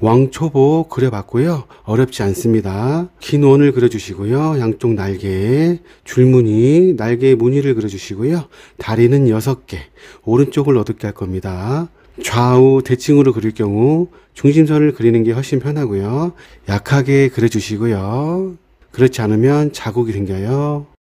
왕초보 그려봤고요. 어렵지 않습니다. 긴 원을 그려주시고요. 양쪽 날개에 줄무늬, 날개에 무늬를 그려주시고요. 다리는 6개, 오른쪽을 어둡게 할 겁니다. 좌우 대칭으로 그릴 경우 중심선을 그리는 게 훨씬 편하고요. 약하게 그려주시고요. 그렇지 않으면 자국이 생겨요.